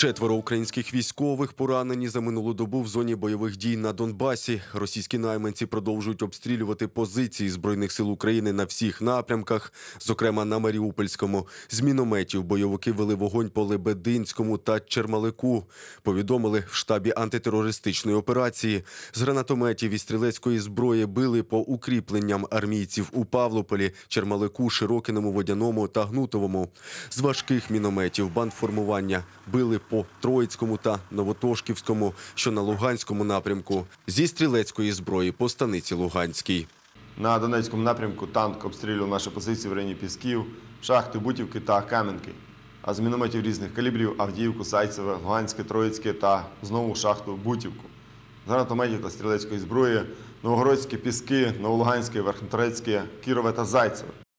Четверо українських військових поранені за минулу добу в зоні бойових дій на Донбасі. Російські найманці продовжують обстрілювати позиції збройних сил України на всіх напрямках, зокрема на Маріупольському. З мінометів бойовики вели вогонь по Лебединському та Чермалику. Повідомили в штабі антитерористичної операції. З гранатометів і стрілецької зброї били по укріпленням армійців у Павлополі, Чермалику, Широкиному, Водяному та Гнутовому. З важких мінометів бандформування били по Троїцькому та Новотошківському, що на Луганському напрямку, зі стрілецької зброї по станиці Луганській. На Донецькому напрямку танк обстрілював наші позиції в районі Пісків, Шахти, Бутівки та Кам'янки. А з мінометів різних калібрів Авдіївку, Сайцеве, Луганське, Троїцьке та знову шахту Бутівку. З гранатометів та стрілецької зброї, Новгородське, Піски, Новолуганське, Верхнетрецьке, Кірове та Зайцеве.